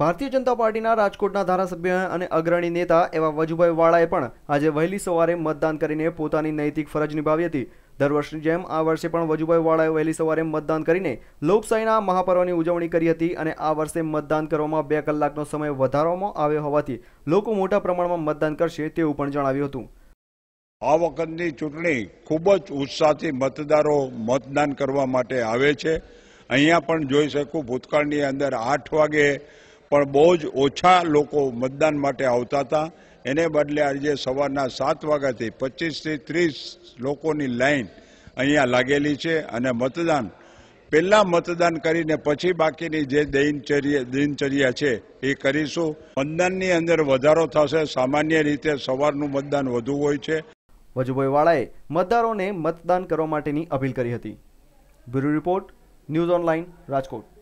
ભારતીય જનતા પાર્ટીના રાજકોટના ધારાસભ્ય અને અગ્રણી નેતા એવા વજુભાઈ વાળાએ પણ આજે વહેલી સવારે મતદાન કરીને પોતાની નૈતિક ફરજ નિભાવી હતી દર વર્ષની જેમ આ વર્ષે પણ વજુભાઈ વાળાએ વહેલી સવારે મતદાન કરીને લોકશાહીના મહાપર્વની ઉજવણી કરી હતી અને આ વર્ષે મતદાન કરવામાં બે કલાકનો સમય વધારવામાં આવ્યો હોવાથી લોકો મોટા પ્રમાણમાં મતદાન કરશે તેવું પણ જણાવ્યું હતું આ વખતની ચૂંટણી ખૂબ જ ઉત્સાહથી મતદારો મતદાન કરવા માટે આવે છે અહીંયા પણ જોઈ શકું ભૂતકાળની અંદર આઠ વાગે પણ બહુ જ ઓછા લોકો મતદાન માટે આવતા હતા એને બદલે આજે સવારના સાત વાગ્યાથી પચીસથી ત્રીસ લોકોની લાઈન અહીંયા લાગેલી છે અને મતદાન પહેલાં મતદાન કરીને પછી બાકીની જે દિનચર્યા દિનચર્યા છે એ કરીશું મતદાનની અંદર વધારો થશે સામાન્ય રીતે સવારનું મતદાન વધુ હોય છે વજુભાઈ વાળાએ મતદારોને મતદાન કરવા માટેની અપીલ કરી હતી bureau report news online Rajkot